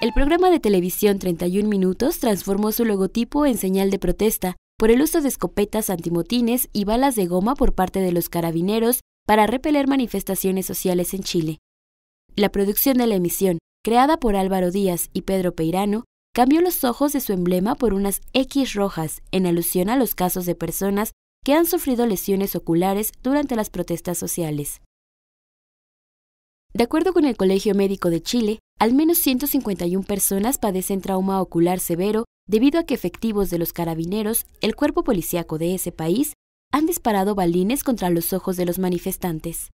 El programa de televisión 31 Minutos transformó su logotipo en señal de protesta por el uso de escopetas antimotines y balas de goma por parte de los carabineros para repeler manifestaciones sociales en Chile. La producción de la emisión, creada por Álvaro Díaz y Pedro Peirano, cambió los ojos de su emblema por unas X rojas en alusión a los casos de personas que han sufrido lesiones oculares durante las protestas sociales. De acuerdo con el Colegio Médico de Chile, al menos 151 personas padecen trauma ocular severo debido a que efectivos de los carabineros, el cuerpo policíaco de ese país, han disparado balines contra los ojos de los manifestantes.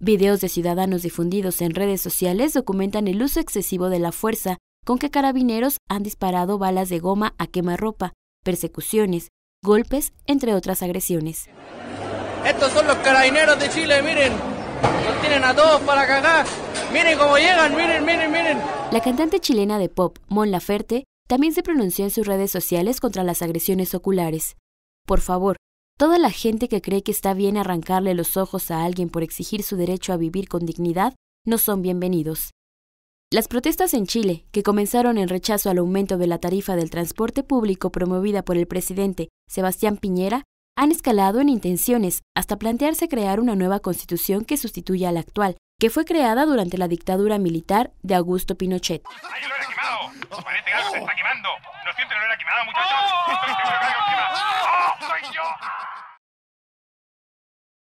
Videos de ciudadanos difundidos en redes sociales documentan el uso excesivo de la fuerza con que carabineros han disparado balas de goma a quemarropa, persecuciones, golpes, entre otras agresiones. Estos son los carabineros de Chile, miren, los tienen a todos para cagar. Miren cómo llegan, miren, miren, miren. La cantante chilena de pop, Mon Laferte, también se pronunció en sus redes sociales contra las agresiones oculares. Por favor, toda la gente que cree que está bien arrancarle los ojos a alguien por exigir su derecho a vivir con dignidad no son bienvenidos. Las protestas en Chile, que comenzaron en rechazo al aumento de la tarifa del transporte público promovida por el presidente Sebastián Piñera, han escalado en intenciones hasta plantearse crear una nueva constitución que sustituya a la actual, que fue creada durante la dictadura militar de Augusto Pinochet.